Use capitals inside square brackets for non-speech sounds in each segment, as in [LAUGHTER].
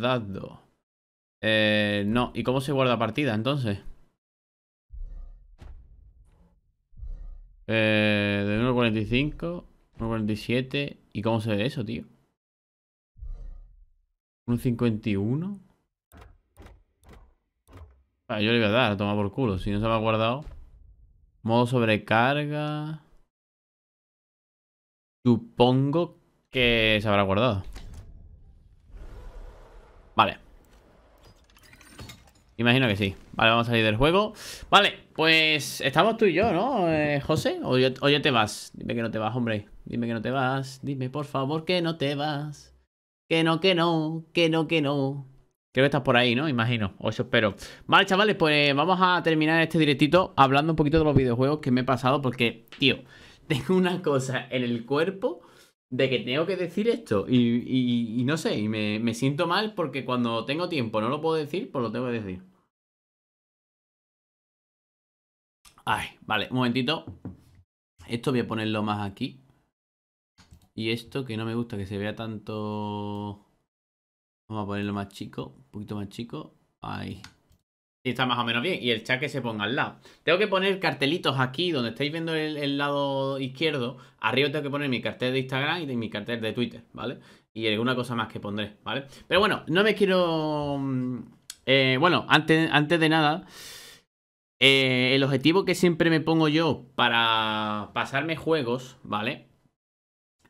Dado. Eh, no, ¿y cómo se guarda partida entonces? Eh, de 1.45, 1.47. ¿Y cómo se ve eso, tío? 1.51. Ah, yo le voy a dar, a tomar por culo. Si no se me ha guardado. Modo sobrecarga. Supongo que se habrá guardado. Vale Imagino que sí Vale, vamos a salir del juego Vale, pues estamos tú y yo, ¿no, eh, José? O te vas? Dime que no te vas, hombre Dime que no te vas Dime, por favor, que no te vas Que no, que no Que no, que no Creo que estás por ahí, ¿no? Imagino, o eso espero Vale, chavales, pues vamos a terminar este directito Hablando un poquito de los videojuegos que me he pasado Porque, tío, [LAUGHS] tengo una cosa en el cuerpo de que tengo que decir esto y, no sé, y me, me, siento mal porque cuando tengo tiempo no lo puedo decir, pues lo tengo que decir. Ay, vale, un momentito. Esto voy a ponerlo más aquí. Y esto que no me gusta que se vea tanto... Vamos a ponerlo más chico, un poquito más chico. Ahí. Y está más o menos bien. Y el chat que se ponga al lado. Tengo que poner cartelitos aquí, donde estáis viendo el, lado izquierdo. Arriba tengo que poner mi cartel de Instagram y mi cartel de Twitter, ¿vale? Y alguna cosa más que pondré, ¿vale? Pero bueno, no me quiero... Mm, eh, bueno, antes, antes de nada... Eh, el objetivo que siempre me pongo yo para pasarme juegos, ¿vale?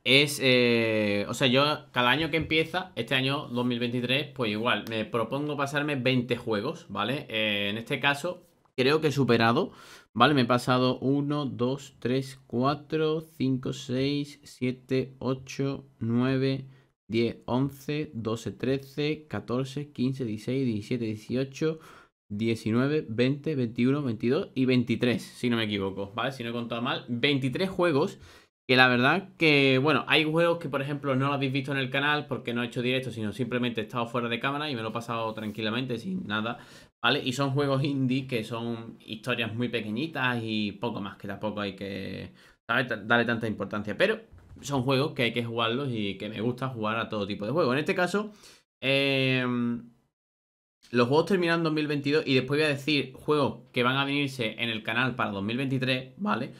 es, eh, o sea, yo cada año que empieza, este año 2023, pues igual, me propongo pasarme 20 juegos, ¿vale? Eh, en este caso, creo que he superado, ¿vale? Me he pasado 1, 2, 3, 4, 5, 6, 7, 8, 9, 10, 11, 12, 13, 14, 15, 16, 17, 18, 19, 20, 21, 22 y 23, si no me equivoco, ¿vale? Si no he contado mal, 23 juegos que la verdad que, bueno, hay juegos que, por ejemplo, no lo habéis visto en el canal porque no he hecho directo, sino simplemente he estado fuera de cámara y me lo he pasado tranquilamente, sin nada, ¿vale? Y son juegos indie que son historias muy pequeñitas y poco más, que tampoco hay que darle tanta importancia. Pero son juegos que hay que jugarlos y que me gusta jugar a todo tipo de juegos. En este caso, em, los juegos terminan en 2022 y después voy a decir juegos que van a venirse en el canal para 2023, ¿vale? vale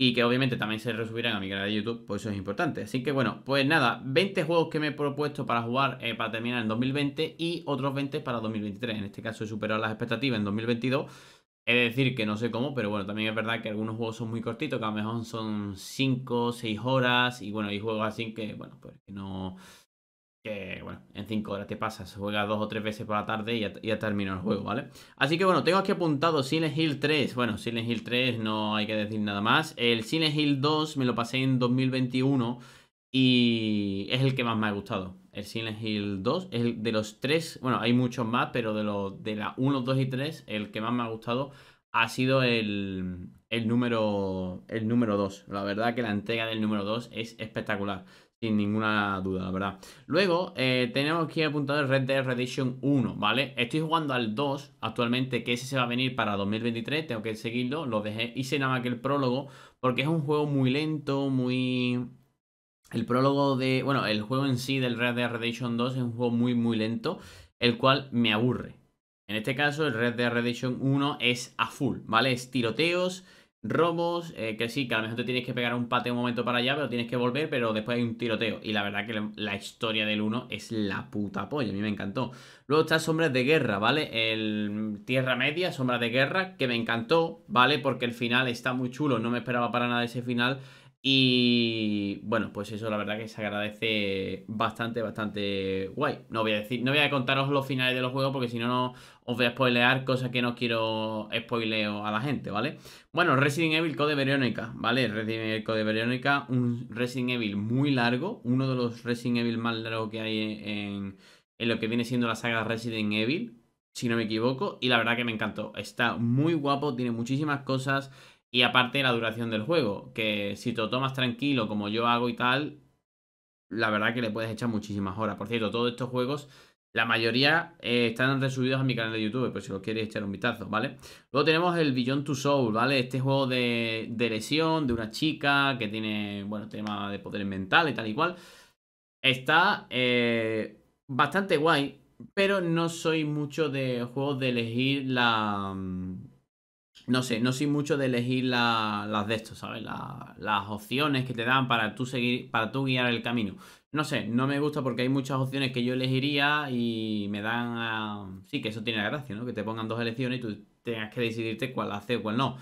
y que obviamente también se resubirán a mi canal de YouTube, pues eso es importante. Así que bueno, pues nada, 20 juegos que me he propuesto para jugar eh, para terminar en 2020 y otros 20 para 2023. En este caso he superado las expectativas en 2022. es decir que no sé cómo, pero bueno, también es verdad que algunos juegos son muy cortitos, que a lo mejor son 5, 6 horas y bueno, hay juegos así que, bueno, pues que no que, bueno, en 5 horas te pasas, juegas dos o tres veces por la tarde y ya, termina el juego, ¿vale? Así que bueno, tengo aquí apuntado Silent Hill 3, bueno, Silent Hill 3 no hay que decir nada más, el Silent Hill 2 me lo pasé en 2021 y es el que más me ha gustado. El Silent Hill 2 es el de los tres, bueno, hay muchos más, pero de los de la 1, 2 y 3, el que más me ha gustado ha sido el, el número el número 2. La verdad que la entrega del número 2 es espectacular. Sin ninguna duda, la verdad. Luego, eh, tenemos aquí apuntado el Red Dead Redemption 1, ¿vale? Estoy jugando al 2 actualmente, que ese se va a venir para 2023, tengo que seguirlo. Lo dejé, hice nada más que el prólogo, porque es un juego muy lento, muy... El prólogo de... Bueno, el juego en sí del Red Dead Redemption 2 es un juego muy, muy lento, el cual me aburre. En este caso, el Red Dead Redemption 1 es a full, ¿vale? Es tiroteos, Robos, eh, que sí, que a lo mejor te tienes que pegar un pate un momento para allá, pero tienes que volver, pero después hay un tiroteo. Y la verdad que la historia del 1 es la puta polla, a mí me encantó. Luego está Sombras de Guerra, ¿vale? El Tierra Media, Sombras de Guerra, que me encantó, ¿vale? Porque el final está muy chulo, no me esperaba para nada ese final. Y bueno, pues eso la verdad que se agradece bastante, bastante guay. No voy a decir, no voy a contaros los finales de los juegos porque si no, os voy a spoilear cosas que no quiero spoileo a la gente, ¿vale? Bueno, Resident Evil Code Verónica, ¿vale? Resident Evil Code Verónica, un Resident Evil muy largo, uno de los Resident Evil más largos que hay en, en lo que viene siendo la saga Resident Evil, si no me equivoco, y la verdad que me encantó. Está muy guapo, tiene muchísimas cosas. Y aparte la duración del juego, que si te lo tomas tranquilo como yo hago y tal, la verdad que le puedes echar muchísimas horas. Por cierto, todos estos juegos, la mayoría eh, están resubidos a mi canal de YouTube, por pues si lo quieres echar un vistazo, ¿vale? Luego tenemos el Beyond to Soul, ¿vale? Este juego de, lesión, de una chica que tiene, bueno, tema de poderes mentales, tal y cual. Está eh, bastante guay, pero no soy mucho de juegos de elegir la mm, no sé, no soy mucho de elegir las de estos, ¿sabes? las opciones que te dan para tú seguir, para tú guiar el camino. No sé, no me gusta porque hay muchas opciones que yo elegiría y me dan a... Sí, que eso tiene la gracia, ¿no? Que te pongan dos elecciones y tú tengas que decidirte cuál hace o cuál no.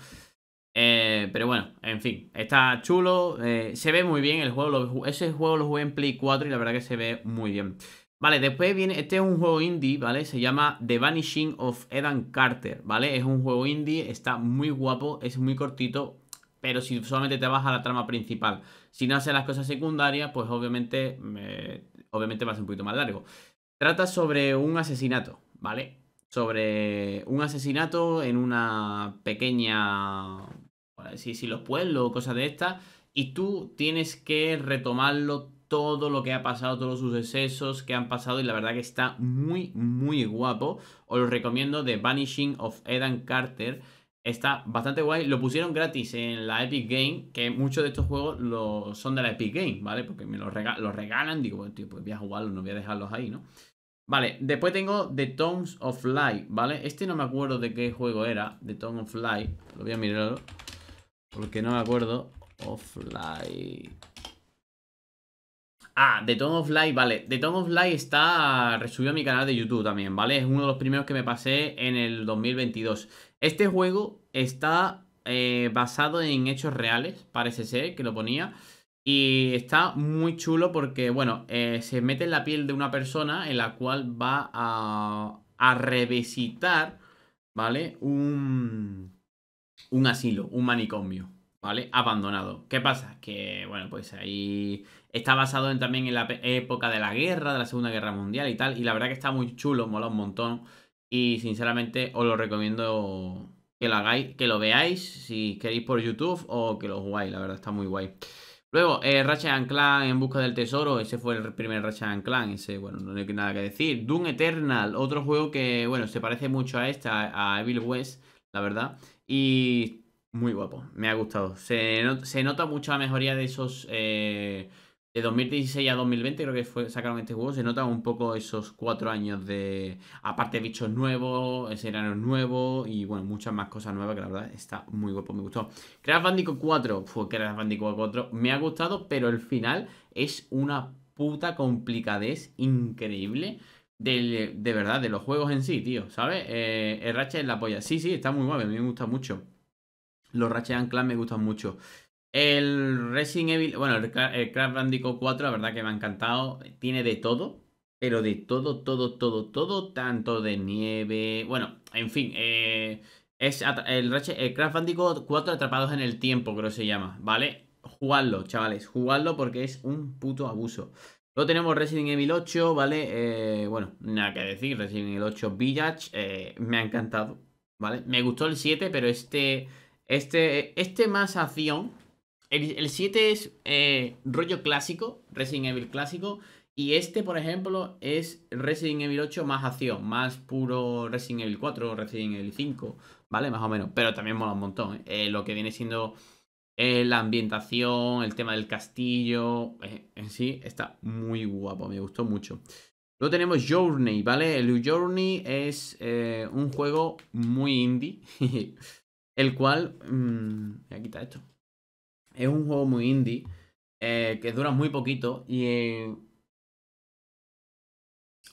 Eh, pero bueno, en fin, está chulo, eh, se ve muy bien el juego, ese juego lo jugué en Play 4 y la verdad que se ve muy bien. Vale, después viene, este es un juego indie, ¿vale? Se llama The Vanishing of Edan Carter, ¿vale? Es un juego indie, está muy guapo, es muy cortito, pero si solamente te vas a la trama principal, si no haces las cosas secundarias, pues obviamente, obviamente va a ser un poquito más largo. Trata sobre un asesinato, ¿vale? Sobre un asesinato en una pequeña, si, si los pueblos o cosas de estas, y tú tienes que retomarlo todo lo que ha pasado, todos los sucesos que han pasado y la verdad que está muy, muy guapo. Os lo recomiendo The Vanishing of Eden Carter. Está bastante guay. Lo pusieron gratis en la Epic Game, que muchos de estos juegos lo, son de la Epic Game, ¿vale? Porque me los, regalan. Digo, tío, pues voy a jugarlos, no voy a dejarlos ahí, ¿no? Vale, después tengo The Tones of Light, ¿vale? Este no me acuerdo de qué juego era, The Tones of Light. Lo voy a mirar porque no me acuerdo. Of Light. Ah, The Tone of Light, vale. The Tone of Light está resubido a mi canal de YouTube también, ¿vale? Es uno de los primeros que me pasé en el 2022. Este juego está eh, basado en hechos reales, parece ser, que lo ponía. Y está muy chulo porque, bueno, eh, se mete en la piel de una persona en la cual va a, a revisitar, ¿vale? Un, un asilo, un manicomio, ¿vale? Abandonado. ¿Qué pasa? Que, bueno, pues ahí Está basado en, también en la época de la guerra, de la Segunda Guerra Mundial y tal. Y la verdad que está muy chulo, mola un montón. Y sinceramente os lo recomiendo que lo hagáis, que lo veáis si queréis por YouTube o que lo jugáis, la verdad está muy guay. Luego, eh, Ratchet Clan en busca del tesoro, ese fue el primer Ratchet Clan, ese, bueno, no hay nada que decir. Doom Eternal, otro juego que, bueno, se parece mucho a este, a Evil West, la verdad, y muy guapo, me ha gustado. Se, nota mucho la mejoría de esos... Eh, de 2016 a 2020 creo que fue, sacaron este juego, se nota un poco esos cuatro años de, aparte bichos nuevos, escenarios nuevos y bueno, muchas más cosas nuevas que la verdad está muy guapo, me gustó. Crash Bandicoot 4, fue Crash Bandicoot 4, me ha gustado, pero el final es una puta complicadez increíble. de verdad, de los juegos en sí, tío, ¿sabes? Eh, el Ratchet es la polla. Sí, sí, está muy guapo, a mí me gusta mucho. Los Ratchet and me gustan mucho. El Resident Evil, bueno, el, Craft Crash 4, la verdad que me ha encantado. Tiene de todo, pero de todo, todo, todo, todo, tanto de nieve. Bueno, en fin, eh, es el, el Crash 4 Atrapados en el Tiempo, creo que se llama, ¿vale? Jugadlo, chavales, jugadlo porque es un puto abuso. Luego tenemos Resident Evil 8, ¿vale? Eh, bueno, nada que decir, Resident Evil 8 Village, eh, me ha encantado, ¿vale? Me gustó el 7, pero este, este, este más acción, el 7 es eh, rollo clásico, Resident Evil clásico. Y este, por ejemplo, es Resident Evil 8 más acción, más puro Resident Evil 4 o Resident Evil 5, ¿vale? Más o menos. Pero también mola un montón. ¿eh? Eh, lo que viene siendo la ambientación, el tema del castillo. en sí, está muy guapo, me gustó mucho. Luego tenemos Journey, ¿vale? El Journey es un juego muy indie, [LAUGHS] el cual... Mmm, voy a quitar esto. Es un juego muy indie, eh, que dura muy poquito y eh,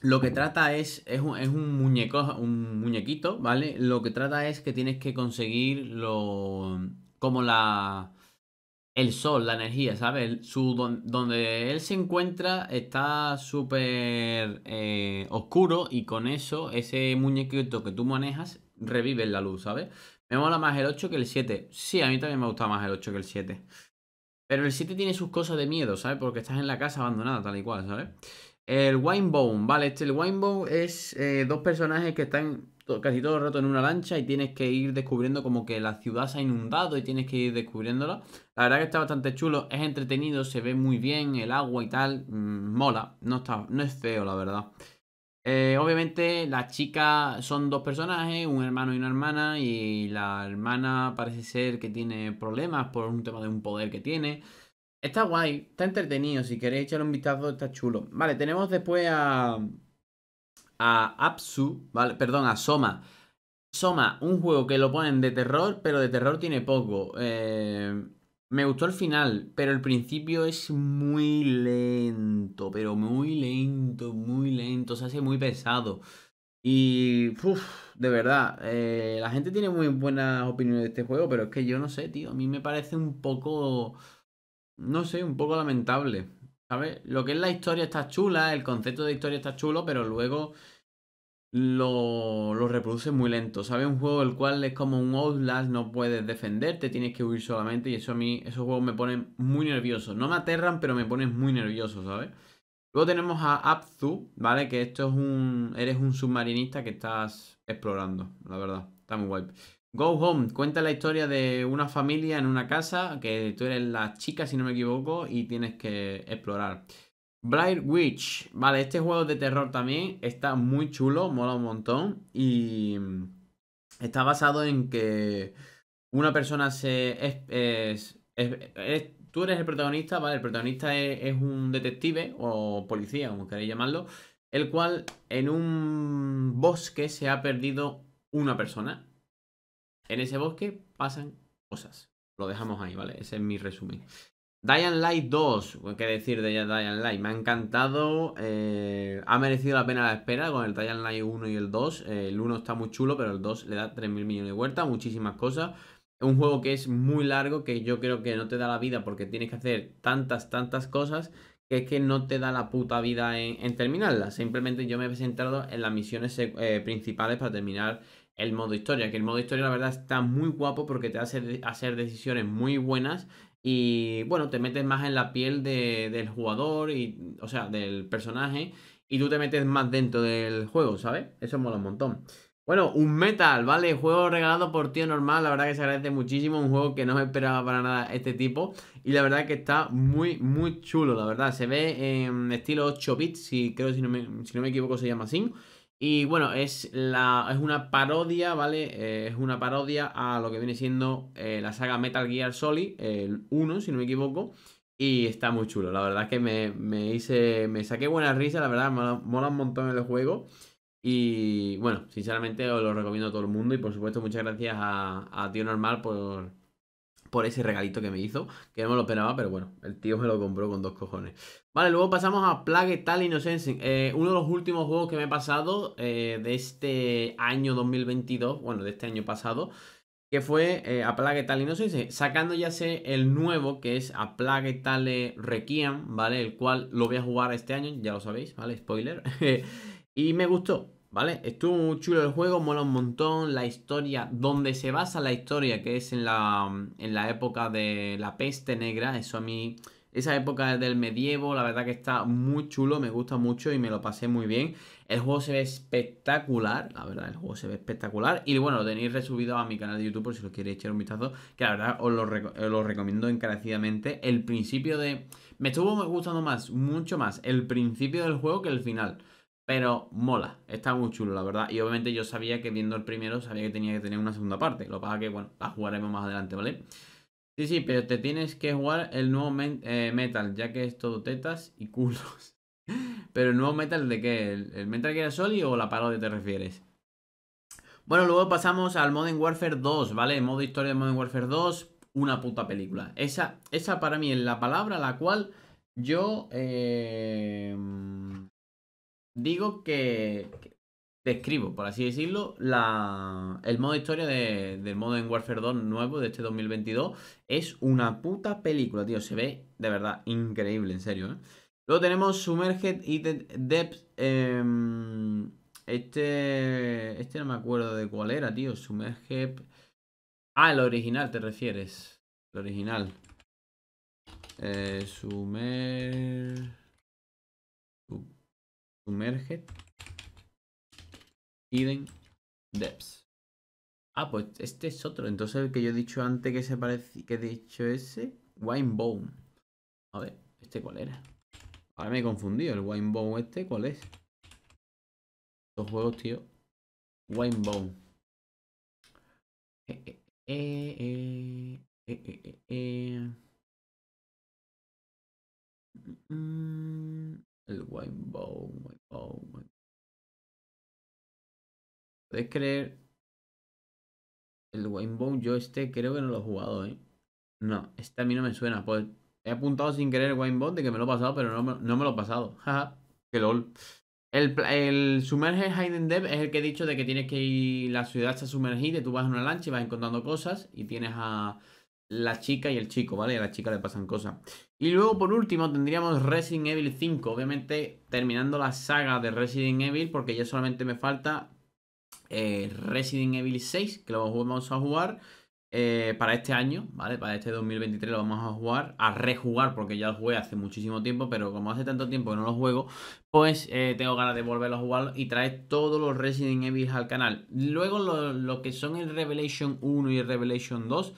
lo que trata es, es un, muñeco, un muñequito, ¿vale? Lo que trata es que tienes que conseguir lo, como la, el sol, la energía, ¿sabes? su, donde él se encuentra está súper eh, oscuro y con eso ese muñequito que tú manejas revive la luz, ¿sabes? Me mola más el 8 que el 7. Sí, a mí también me gusta más el 8 que el 7. Pero el 7 tiene sus cosas de miedo, ¿sabes? Porque estás en la casa abandonada, tal y cual, ¿sabes? El Winebone, vale, este, el Winebone es eh, dos personajes que están casi todo el rato en una lancha y tienes que ir descubriendo como que la ciudad se ha inundado y tienes que ir descubriéndola. La verdad que está bastante chulo, es entretenido, se ve muy bien, el agua y tal, mm, mola, no, está, no es feo, la verdad. Eh, obviamente las chicas son dos personajes, un hermano y una hermana, y la hermana parece ser que tiene problemas por un tema de un poder que tiene. Está guay, está entretenido, si queréis echarle un vistazo está chulo. Vale, tenemos después a... A Apsu, vale, perdón, a Soma. Soma, un juego que lo ponen de terror, pero de terror tiene poco. Eh, me gustó el final, pero el principio es muy lento, pero muy lento, muy lento, se hace muy pesado. Y, uff, de verdad, eh, la gente tiene muy buenas opiniones de este juego, pero es que yo no sé, tío, a mí me parece un poco, no sé, un poco lamentable. ¿Sabes? Lo que es la historia está chula, el concepto de historia está chulo, pero luego lo, lo reproduce muy lento. ¿Sabes? Un juego el cual es como un Outlast, no puedes defenderte, tienes que huir solamente. Y eso a mí, esos juegos me ponen muy nervioso. No me aterran, pero me ponen muy nervioso, ¿sabes? Luego tenemos a Abzu, ¿vale? Que esto es un. Eres un submarinista que estás explorando, la verdad. Está muy guay. Go Home cuenta la historia de una familia en una casa, que tú eres la chica, si no me equivoco, y tienes que explorar. Blair Witch. Vale, este juego de terror también está muy chulo, mola un montón. Y mm, está basado en que una persona se. Es, tú eres el protagonista, ¿vale? El protagonista es, un detective o policía, como queréis llamarlo, el cual en un bosque se ha perdido una persona. En ese bosque pasan cosas. Lo dejamos ahí, ¿vale? Ese es mi resumen. Dying Light 2, qué decir de Dying Light, me ha encantado, eh, ha merecido la pena la espera con el Dying Light 1 y el 2, eh, el 1 está muy chulo, pero el 2 le da 3.000 millones de vueltas, muchísimas cosas, un juego que es muy largo, que yo creo que no te da la vida porque tienes que hacer tantas, tantas cosas, que es que no te da la puta vida en, terminarla, simplemente yo me he centrado en las misiones eh, principales para terminar el modo historia, que el modo historia la verdad está muy guapo porque te hace hacer decisiones muy buenas y bueno, te metes más en la piel del jugador, y, o sea, del personaje, y tú te metes más dentro del juego, ¿sabes? Eso mola un montón. Bueno, un metal, ¿vale? Juego regalado por tío normal, la verdad que se agradece muchísimo, un juego que no esperaba para nada este tipo, y la verdad que está muy, muy chulo, la verdad, se ve en estilo 8 bits, si creo, si no me, si no me equivoco se llama así. Y bueno, es, la, es una parodia, ¿vale? Eh, es una parodia a lo que viene siendo eh, la saga Metal Gear Solid, el 1, si no me equivoco. Y está muy chulo, la verdad es que me, hice. Me saqué buena risa, la verdad, mola, un montón el juego. Y bueno, sinceramente os lo recomiendo a todo el mundo. Y por supuesto, muchas gracias a, a Tío Normal por, por ese regalito que me hizo, que no me lo esperaba, pero bueno, el tío me lo compró con dos cojones. Vale, luego pasamos a Plague Tal Innocence, eh, uno de los últimos juegos que me he pasado eh, de este año 2022, bueno, de este año pasado, que fue eh, A Plague Tal Innocence, sacando ya sé el nuevo, que es A Plague Tale Requiem, ¿vale? El cual lo voy a jugar este año, ya lo sabéis, ¿vale? Spoiler. [LAUGHS] y me gustó, ¿Vale? Estuvo muy chulo el juego, mola un montón. La historia, donde se basa la historia, que es en la, en la época de la peste negra, eso a mí esa época del medievo, la verdad que está muy chulo, me gusta mucho y me lo pasé muy bien. El juego se ve espectacular, la verdad, el juego se ve espectacular. Y bueno, lo tenéis resubido a mi canal de YouTube por si lo queréis echar un vistazo, que la verdad os lo, lo recomiendo encarecidamente. El principio de... Me estuvo gustando más, mucho más, el principio del juego que el final. Pero mola, está muy chulo, la verdad. Y obviamente yo sabía que viendo el primero, sabía que tenía que tener una segunda parte. Lo que pasa que, bueno, la jugaremos más adelante, ¿vale? Sí, sí, pero te tienes que jugar el nuevo eh, Metal, ya que es todo tetas y culos. [LAUGHS] pero el nuevo Metal de qué? ¿El, Metal Metal Gear soli o la parodia te refieres? Bueno, luego pasamos al Modern Warfare 2, ¿vale? modo historia de Modern Warfare 2, una puta película. Esa, esa para mí es la palabra la cual yo... Eh, digo que, te escribo, por así decirlo, la, el modo historia de, del Modern Warfare 2 nuevo de este 2022. Es una puta película, tío. Se ve de verdad increíble, en serio. ¿eh? Luego tenemos Sumerged y Depth. Em, este, este no me acuerdo de cuál era, tío. Sumerget Ah, el original te refieres. El original. Eh, Sumer... Sumerge, Hidden Depths. Ah, pues este es otro. Entonces el que yo he dicho antes que se parece, que he dicho ese, bone A ver, ¿este cuál era? Ahora me he confundido. El Winebone este, ¿cuál es? Los juegos, tío. Winebone. Eh, eh, eh, el Wine Bow, Wine ¿Puedes creer? El Wine yo este creo que no lo he jugado, ¿eh? No, este a mí no me suena. Pues he apuntado sin querer el Wine de que me lo he pasado, pero no me, lo he pasado. [LAUGHS] Jaja, que lol. El, el hide Hidden Dev es el que he dicho de que tienes que ir. La ciudad está sumergida, tú vas en una lancha y vas encontrando cosas y tienes a la chica y el chico, ¿vale? A la chica le pasan cosas. Y luego, por último, tendríamos Resident Evil 5. Obviamente, terminando la saga de Resident Evil, porque ya solamente me falta eh, Resident Evil 6, que lo vamos a jugar eh, para este año, ¿vale? Para este 2023 lo vamos a jugar, a rejugar, porque ya lo jugué hace muchísimo tiempo, pero como hace tanto tiempo que no lo juego, pues eh, tengo ganas de volverlo a jugar y traer todos los Resident Evil al canal. Luego, lo, lo que son el Revelation 1 y el Revelation 2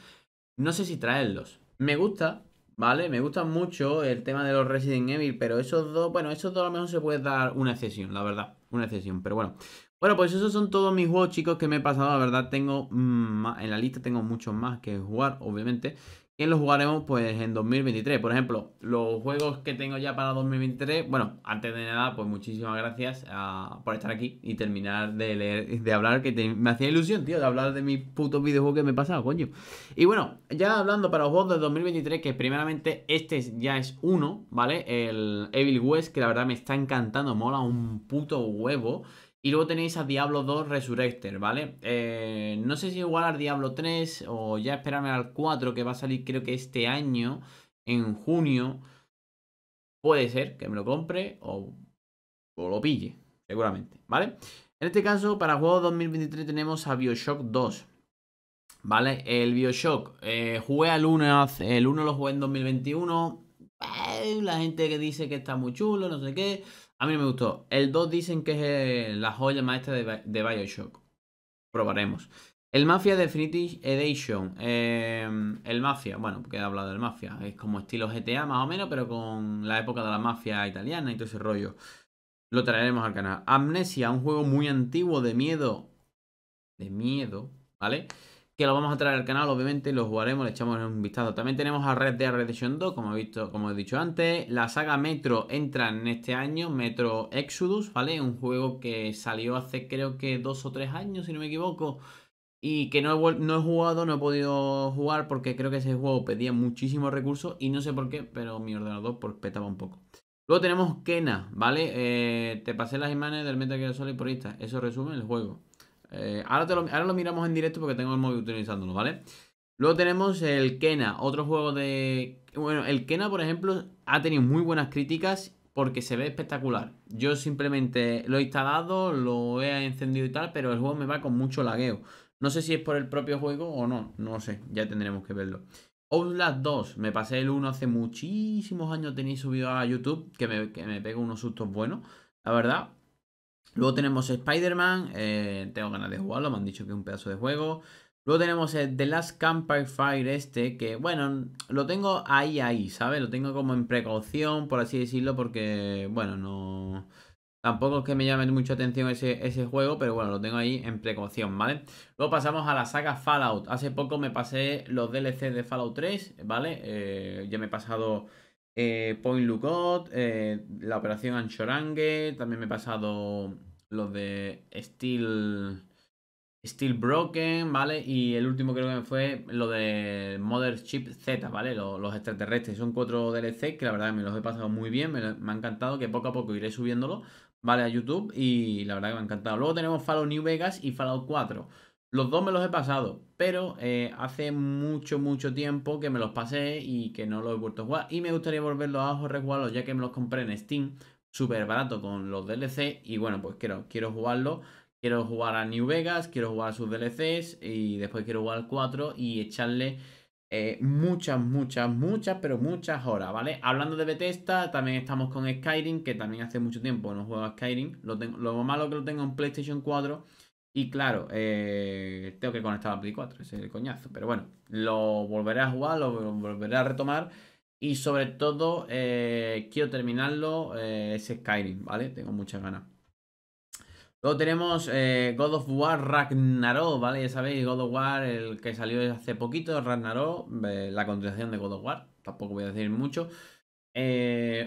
no sé si traerlos. Me gusta, ¿vale? Me gusta mucho el tema de los Resident Evil, pero esos dos, bueno, esos dos a lo mejor se puede dar una excepción, la verdad. Una excesión, pero bueno. Bueno, pues esos son todos mis juegos, chicos, que me he pasado. La verdad, tengo. Mm, en la lista tengo muchos más que jugar, obviamente. ¿Quién lo jugaremos pues en 2023. Por ejemplo, los juegos que tengo ya para 2023, bueno, antes de nada, pues muchísimas gracias ah, por estar aquí y terminar de leer, de hablar, que me hacía ilusión, tío, de hablar de mis putos videojuegos que me he pasado, coño. Y bueno, ya hablando para los juegos de 2023, que primeramente este ya es uno, ¿vale? El Evil West, que la verdad me está encantando, mola un puto huevo. Y luego tenéis a Diablo 2 Resurrector, ¿vale? Eh, no sé si igual al Diablo 3 o ya esperarme al 4 que va a salir creo que este año, en junio. Puede ser que me lo compre o, lo pille, seguramente, ¿vale? En este caso, para juego 2023 tenemos a Bioshock 2. ¿Vale? El Bioshock. Eh, jugué al 1, el 1 lo jugué en 2021. Eh, la gente que dice que está muy chulo, no sé qué. A mí me gustó. El 2 dicen que es eh, la joya maestra de, Bioshock. Probaremos. El Mafia Definitive Edition. Em, el Mafia, bueno, porque he hablado del Mafia. Es como estilo GTA más o menos, pero con la época de la mafia italiana y todo ese rollo. Lo traeremos al canal. Amnesia, un juego muy antiguo de miedo. De miedo, ¿vale? que lo vamos a traer al canal, obviamente, lo jugaremos, le echamos un vistazo. También tenemos a Red Dead Redemption 2, como he, visto, como he dicho antes. La saga Metro entra en este año, Metro Exodus, ¿vale? Un juego que salió hace creo que dos o tres años, si no me equivoco. Y que no he, no he jugado, no he podido jugar porque creo que ese juego pedía muchísimos recursos y no sé por qué, pero mi ordenador pues, un poco. Luego tenemos Kena, ¿vale? Eh, te pasé las imágenes del Metal Gear Solid por Insta. Eso resume el juego. Eh, ahora, lo, miramos en directo porque tengo el móvil utilizándolo, ¿vale? Luego tenemos el Kena, otro juego de... Bueno, el Kena, por ejemplo, ha tenido muy buenas críticas porque se ve espectacular. Yo simplemente lo he instalado, lo he encendido y tal, pero el juego me va con mucho lagueo. No sé si es por el propio juego o no, no sé, ya tendremos que verlo. Outlast 2, me pasé el 1 hace muchísimos años, tenéis subido a YouTube, que me, que me unos sustos buenos, la verdad. Luego tenemos Spider-Man, eh, tengo ganas de jugarlo, me han dicho que es un pedazo de juego. Luego tenemos el eh, The Last Campfire este, que bueno, lo tengo ahí, ahí, ¿sabes? Lo tengo como en precaución, por así decirlo, porque bueno, no... Tampoco es que me llame mucha atención ese, ese, juego, pero bueno, lo tengo ahí en precaución, ¿vale? Luego pasamos a la saga Fallout. Hace poco me pasé los DLC de Fallout 3, ¿vale? Eh, ya me he pasado Point Lookout, la Operación Anchorange, también me he pasado los de Steel, Steel Broken, ¿vale? Y el último creo que fue lo de Chip Z, ¿vale? Los, extraterrestres. Son cuatro DLC que la verdad me los he pasado muy bien, me, ha encantado, que poco a poco iré subiéndolo, ¿vale? A YouTube y la verdad que me ha encantado. Luego tenemos Fallout New Vegas y Fallout 4. Los dos me los he pasado, pero eh, hace mucho, mucho tiempo que me los pasé y que no los he vuelto a jugar. Y me gustaría volverlos a jugarlos ya que me los compré en Steam súper barato con los DLC y bueno, pues quiero, quiero jugarlo. Quiero jugar a New Vegas, quiero jugar a sus DLCs y después quiero jugar al 4 y echarle eh, muchas, muchas, muchas, pero muchas horas, ¿vale? Hablando de Bethesda, también estamos con Skyrim, que también hace mucho tiempo no juego a Skyrim. Lo, tengo, lo malo que lo tengo en PlayStation 4 y claro, eh, tengo que conectar a Play 4, ese es el coñazo. Pero bueno, lo volveré a jugar, lo volveré a retomar y sobre todo, eh, quiero terminarlo, eh, ese es Skyrim, ¿vale? Tengo muchas ganas. Luego tenemos eh, God of War Ragnarok, ¿vale? Ya sabéis, God of War, el que salió hace poquito, Ragnarok, la continuación de God of War, tampoco voy a decir mucho.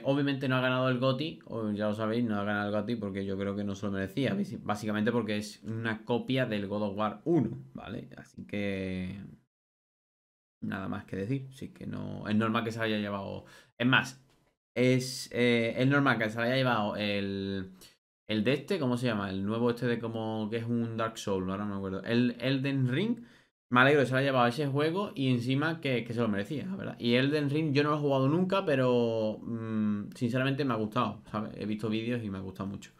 obviamente no ha ganado el GOTI, ya lo sabéis, no ha ganado el GOTI porque yo creo que no se lo merecía, básicamente porque es una copia del God of War 1, ¿vale? Así que nada más que decir. Sí que no. Es normal que se haya llevado. Es más, eh, es, normal que se haya llevado el. El de este, ¿cómo se llama? El nuevo este de como que es un Dark Soul, ahora no me acuerdo. El Elden Ring. Me alegro que se haya llevado ese juego y encima que, se lo merecía, ¿verdad? Y Elden Ring yo no lo he jugado nunca, pero mm, sinceramente me ha gustado, ¿sabes? He visto vídeos y me ha gustado mucho.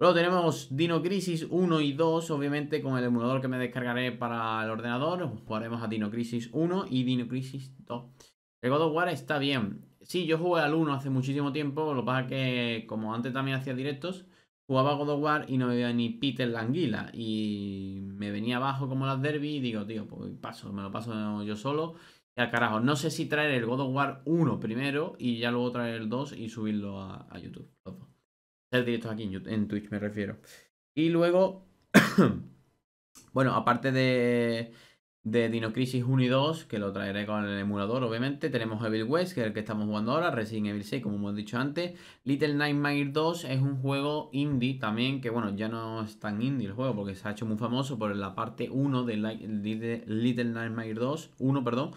Luego tenemos Dino Crisis 1 y 2, obviamente con el emulador que me descargaré para el ordenador. Jugaremos a Dino Crisis 1 y Dino Crisis 2. El God of War está bien. Sí, yo jugué al 1 hace muchísimo tiempo, lo que pasa es que como antes también hacía directos, jugaba God of War y no veía ni Peter la anguila. Y me venía abajo como las derby y digo, tío, pues paso, me lo paso yo solo. Y al carajo, no sé si traer el God of War 1 primero y ya luego traer el 2 y subirlo a, YouTube. Los el directo aquí en, Twitch, me refiero. Y luego, [COUGHS] bueno, aparte de, de Dino Crisis 1 y 2, que lo traeré con el emulador, obviamente. Tenemos Evil West, que es el que estamos jugando ahora, Resident Evil 6, como hemos dicho antes. Little Nightmare 2 es un juego indie también, que bueno, ya no es tan indie el juego, porque se ha hecho muy famoso por la parte 1 de Little Nightmare 2, 1, perdón,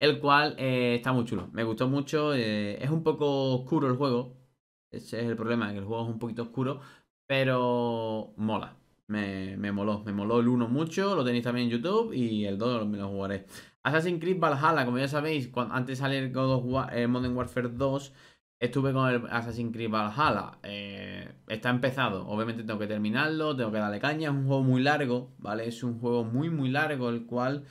el cual eh, está muy chulo. Me gustó mucho, eh, es un poco oscuro el juego, ese es el problema, que el juego es un poquito oscuro, pero mola. Me, moló, me moló el 1 mucho, lo tenéis también en YouTube y el 2 me lo jugaré. Assassin's Creed Valhalla, como ya sabéis, antes de salir God eh, Modern Warfare 2, estuve con el Assassin's Creed Valhalla. Eh, está empezado, obviamente tengo que terminarlo, tengo que darle caña, es un juego muy largo, ¿vale? Es un juego muy, muy largo, el cual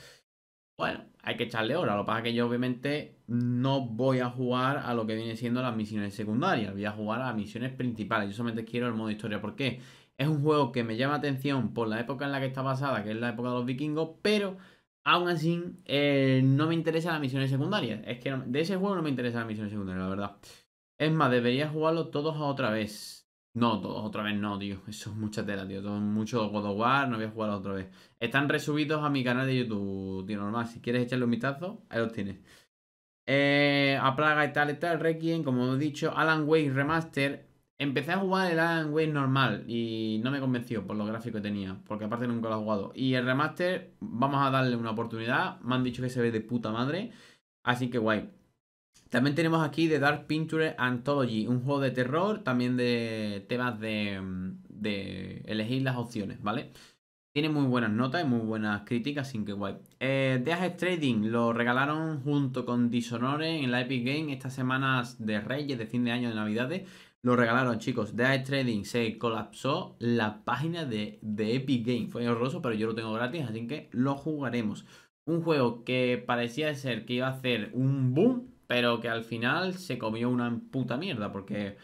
bueno, hay que echarle hora. Lo que pasa es que yo obviamente no voy a jugar a lo que viene siendo las misiones secundarias, voy a jugar a las misiones principales. Yo solamente quiero el modo historia. porque Es un juego que me llama atención por la época en la que está basada, que es la época de los vikingos, pero aún así eh, no me interesan las misiones secundarias. Es que de ese juego no me interesan las misiones secundarias, la verdad. Es más, debería jugarlo todos a otra vez. No, otra vez no, tío. Eso es mucha tela, tío. Todo, mucho God of War, no voy a jugar otra vez. Están resubidos a mi canal de YouTube, tío, normal. Si quieres echarle un vistazo, ahí los tienes. Eh, a Plaga y tal y tal, Requiem, como he dicho, Alan Wake Remaster. Empecé a jugar el Alan Wake normal y no me convenció por los gráficos que tenía, porque aparte nunca lo he jugado. Y el remaster, vamos a darle una oportunidad. Me han dicho que se ve de puta madre, así que guay. También tenemos aquí The Dark Pinture Anthology, un juego de terror, también de temas mm, de, elegir las opciones, ¿vale? Tiene muy buenas notas y muy buenas críticas, sin que guay. Eh, Age Trading lo regalaron junto con Dishonored en la Epic Game estas semanas de Reyes, de fin de año, de Navidades. Lo regalaron, chicos. Age Trading se colapsó la página de, de Epic Game. Fue horroroso, pero yo lo tengo gratis, así que lo jugaremos. Un juego que parecía ser que iba a hacer un boom pero que al final se comió una puta mierda, porque,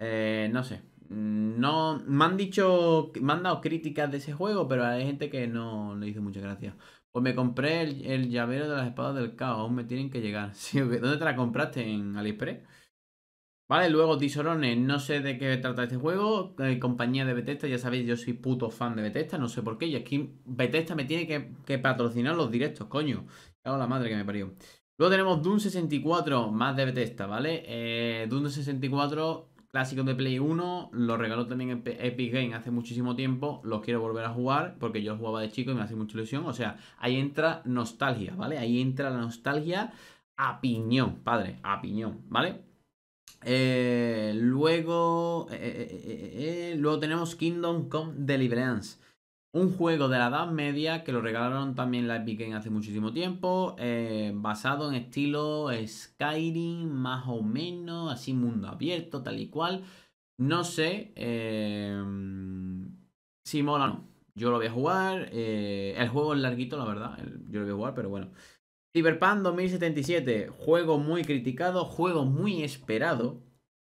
eh, no sé, no, me han dicho, me han dado críticas de ese juego, pero hay gente que no le hizo mucha gracia. Pues me compré el, llavero de las espadas del caos, aún me tienen que llegar. [LAUGHS] Sí, ¿Dónde te la compraste? ¿En AliExpress? Vale, luego Disorones, no sé de qué trata este juego. Eh, compañía de Bethesda, ya sabéis, yo soy puto fan de Bethesda, no sé por qué. Y aquí Bethesda me tiene que, que patrocinar los directos, coño. Hago la madre que me parió. Luego tenemos Doom 64, más de Bethesda, ¿vale? Eh, Doom 64, clásico de Play 1, lo regaló también Epic Game hace muchísimo tiempo, los quiero volver a jugar porque yo jugaba de chico y me hace mucha ilusión, o sea, ahí entra nostalgia, ¿vale? Ahí entra la nostalgia a piñón, padre, a piñón, ¿vale? Eh, luego, eh, eh, luego tenemos Kingdom Come Deliverance un juego de la Edad Media que lo regalaron también la Epic hace muchísimo tiempo, eh, basado en estilo Skyrim, más o menos, así mundo abierto, tal y cual. No sé eh, si mola o no. Yo lo voy a jugar. Eh, el juego es larguito, la verdad. Yo lo voy a jugar, pero bueno. Cyberpunk 2077, juego muy criticado, juego muy esperado.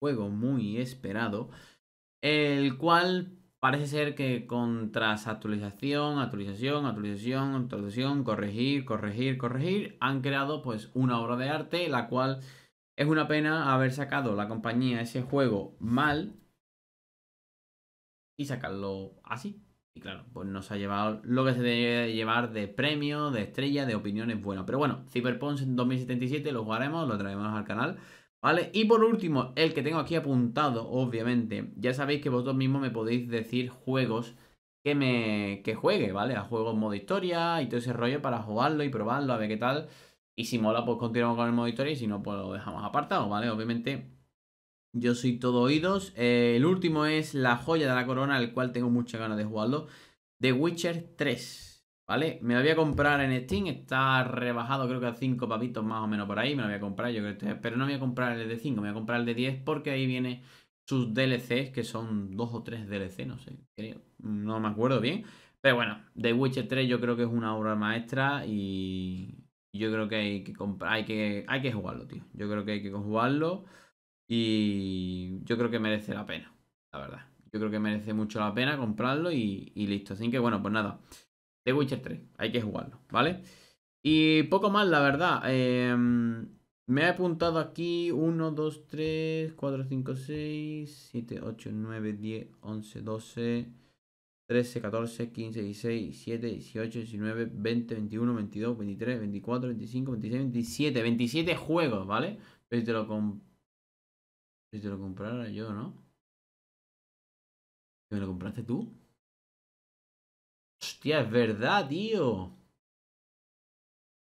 Juego muy esperado. El cual parece ser que con tras actualización, actualización, actualización, actualización, corregir, corregir, corregir, han creado pues una obra de arte, la cual es una pena haber sacado la compañía ese juego mal y sacarlo así. Y claro, pues nos ha llevado lo que se debe llevar de premio, de estrella, de opiniones buenas. Pero bueno, Cyberpunk 2077 lo jugaremos, lo traemos al canal ¿Vale? Y por último, el que tengo aquí apuntado, obviamente. Ya sabéis que vosotros mismos me podéis decir juegos que me que juegue, ¿vale? A juegos modo historia y todo ese rollo para jugarlo y probarlo, a ver qué tal. Y si mola, pues continuamos con el modo historia y si no, pues lo dejamos apartado, ¿vale? Obviamente, yo soy todo oídos. Eh, el último es La joya de la corona, el cual tengo muchas ganas de jugarlo. The Witcher 3. ¿Vale? Me lo voy a comprar en Steam. Está rebajado, creo que a 5 papitos más o menos por ahí. Me lo voy a comprar, yo Pero no voy a comprar el de 5, me voy a comprar el de 10 porque ahí viene sus DLCs, que son 2 o 3 DLC, no sé, No me acuerdo bien. Pero bueno, The Witcher 3 yo creo que es una obra maestra y yo creo que hay que comprar hay que hay que jugarlo, tío. Yo creo que hay que jugarlo y yo creo que merece la pena, la verdad. Yo creo que merece mucho la pena comprarlo y listo. Así que bueno, pues nada de Witcher 3, hay que jugarlo, ¿vale? Y poco más, la verdad. Em, me he apuntado aquí 1, 2, 3, 4, 5, 6, 7, 8, 9, 10, 11, 12, 13, 14, 15, 16, 17, 18, 19, 20, 21, 22, 23, 24, 25, 26, 27. 27 juegos, ¿vale? Pero si te lo, te lo comprara yo, ¿no? ¿Me lo compraste tú? Hostia, es verdad, tío.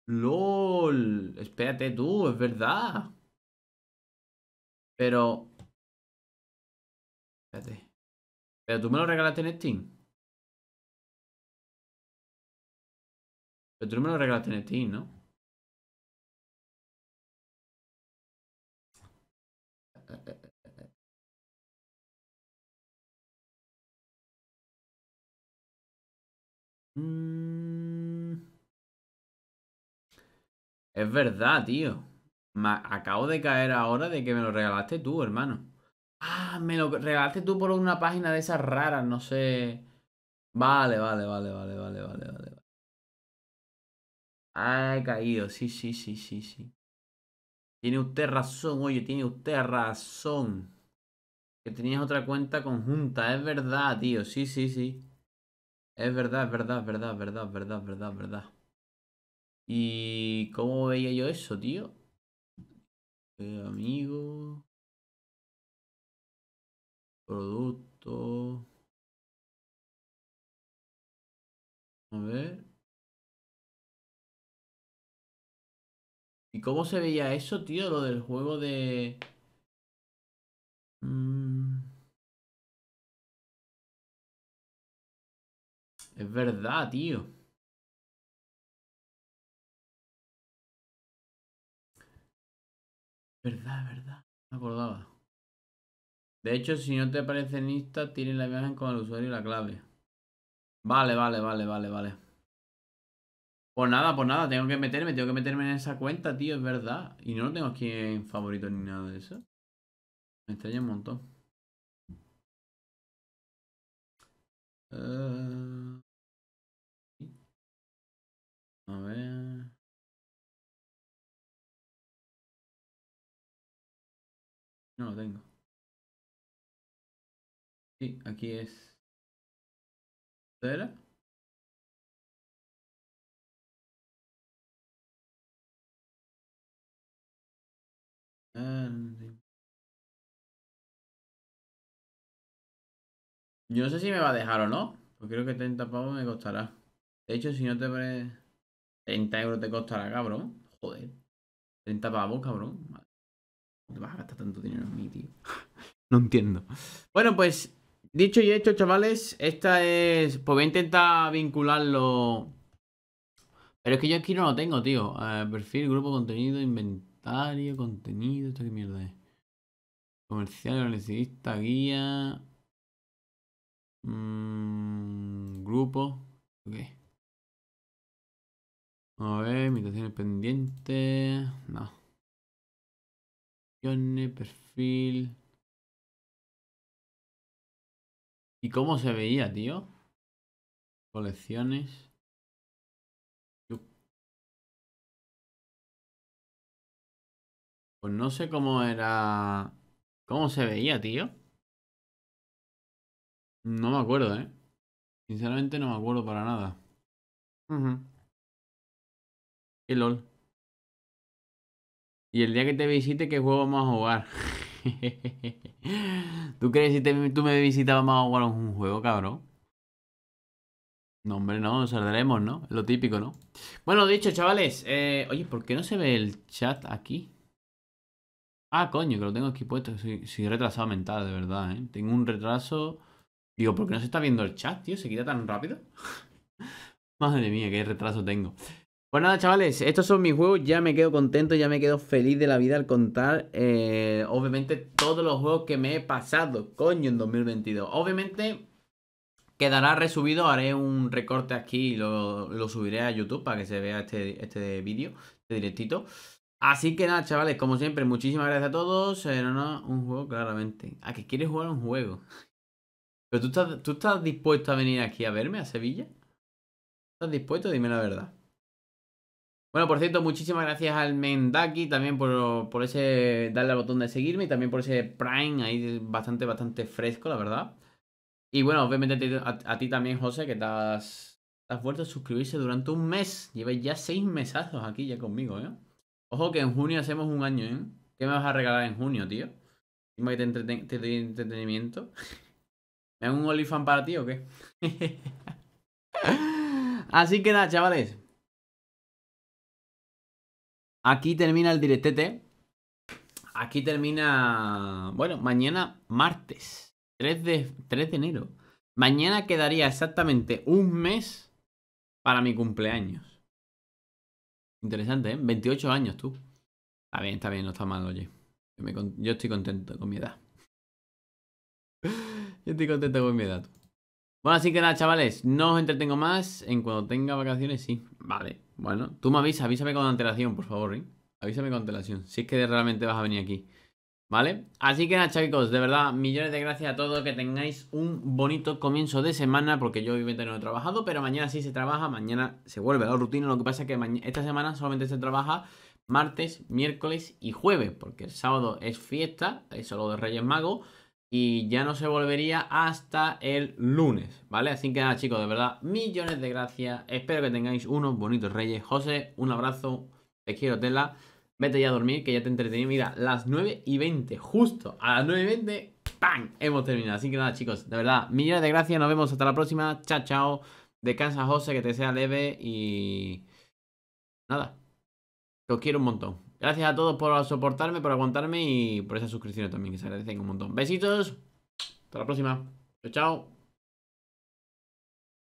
LOL. Espérate tú, es verdad. Pero... Espérate. ¿Pero tú me lo regalaste en Steam? Pero tú me lo regalaste en Steam, ¿no? Mm. Es verdad, tío. Me acabo de caer ahora de que me lo regalaste tú, hermano. Ah, me lo regalaste tú por una página de esas raras, no sé. Vale, vale, vale, vale, vale, vale, vale. Ah, he caído, sí, sí, sí, sí, sí. Tiene usted razón, oye, tiene usted razón. Que tenías otra cuenta conjunta, es verdad, tío, sí, sí, sí. Es verdad, es verdad, es verdad, es verdad, es verdad, es verdad, es verdad. ¿Y cómo veía yo eso, tío? Eh, amigo. Producto. A ver. ¿Y cómo se veía eso, tío? Lo del juego de... Es verdad, tío. Verdad, verdad. Me acordaba. De hecho, si no te parece en Insta, tiene la imagen con el usuario y la clave. Vale, vale, vale, vale, vale. Pues nada, pues nada, tengo que meterme, tengo que meterme en esa cuenta, tío, es verdad. Y no lo tengo aquí en favorito ni nada de eso. Me extraña un montón. Eh, a ver. No lo tengo. Sí, aquí es. ¿Era? Ah, Yo no sé si me va a dejar o no. Porque creo que 30 pavos me costará. De hecho, si no te parece... 30 euros te costará, cabrón. Joder. 30 pavos, cabrón. Madre. ¿Cómo te vas a gastar tanto dinero en mí, tío? [LAUGHS] no entiendo. Bueno, pues dicho y hecho, chavales, esta es... Pues voy a intentar vincularlo... Pero es que yo aquí no lo tengo, tío. perfil, grupo, contenido, inventario, contenido... ¿Esto qué mierda es? Comercial, analista, guía... Mm, grupo... ¿Qué? Okay. A ver, invitaciones pendientes. No. Perfil. ¿Y cómo se veía, tío? Colecciones. Pues no sé cómo era... ¿Cómo se veía, tío? No me acuerdo, ¿eh? Sinceramente no me acuerdo para nada. LOL. Y el día que te visite, ¿qué juego vamos a jugar? [LAUGHS] ¿Tú crees que si tú me visitas vamos a jugar un juego, cabrón? No, hombre, no, saldremos ¿no? Lo típico, ¿no? Bueno, dicho, chavales. Eh, oye, ¿por qué no se ve el chat aquí? Ah, coño, que lo tengo aquí puesto. Soy, retrasado mental, de verdad, ¿eh? Tengo un retraso... Digo, ¿por qué no se está viendo el chat, tío? ¿Se quita tan rápido? [LAUGHS] Madre mía, qué retraso tengo. Pues nada, chavales, estos son mis juegos. Ya me quedo contento, ya me quedo feliz de la vida al contar, eh, obviamente, todos los juegos que me he pasado, coño, en 2022. Obviamente, quedará resubido. Haré un recorte aquí y lo, subiré a YouTube para que se vea este, este vídeo, este directito. Así que nada, chavales, como siempre, muchísimas gracias a todos. Eh, un juego, claramente. ¿A que quieres jugar un juego? [LAUGHS] ¿Pero tú estás, tú estás dispuesto a venir aquí a verme a Sevilla? ¿Estás dispuesto? Dime la verdad. Bueno, por cierto, muchísimas gracias al Mendaki también por, ese darle al botón de seguirme y también por ese Prime ahí bastante, bastante fresco, la verdad. Y bueno, obviamente a, ti también, José, que estás, has vuelto a suscribirse durante un mes. Lleváis ya seis mesazos aquí ya conmigo, ¿eh? Ojo que en junio hacemos un año, ¿eh? ¿Qué me vas a regalar en junio, tío? ¿Dime que te, te entretenimiento? ¿Me hago un olifán para ti o qué? [LAUGHS] Así que nada, chavales. Aquí termina el directete. Aquí termina... Bueno, mañana martes. 3 de, enero. Mañana quedaría exactamente un mes para mi cumpleaños. Interesante, ¿eh? 28 años tú. Está bien, está bien, no está mal, oye. Yo, yo estoy contento con mi edad. [LAUGHS] Yo estoy contento con mi edad. Tú. Bueno, así que nada, chavales, no os entretengo más. En cuando tenga vacaciones, sí. Vale, bueno. Tú me avisas, avísame con antelación, por favor, ¿eh? Avísame con antelación, si es que realmente vas a venir aquí. ¿Vale? Así que nada, chicos, de verdad, millones de gracias a todos. Que tengáis un bonito comienzo de semana, porque yo obviamente no he trabajado, pero mañana sí se trabaja, mañana se vuelve a la rutina. Lo que pasa es que esta semana solamente se trabaja martes, miércoles y jueves, porque el sábado es fiesta, es lo de Reyes Magos y ya no se volvería hasta el lunes, ¿vale? Así que nada, chicos, de verdad, millones de gracias. Espero que tengáis unos bonitos reyes. José, un abrazo. Te quiero, Tela. Vete ya a dormir, que ya te entretení. Mira, las 9 y 20, justo a las 9 y 20, ¡pam! Hemos terminado. Así que nada, chicos, de verdad, millones de gracias. Nos vemos hasta la próxima. Chao, chao. casa, José, que te sea leve y... Nada. Te os quiero un montón. Gracias a todos por soportarme, por aguantarme y por esas suscripciones también, que se agradecen un montón. Besitos. Hasta la próxima. Chao, chao.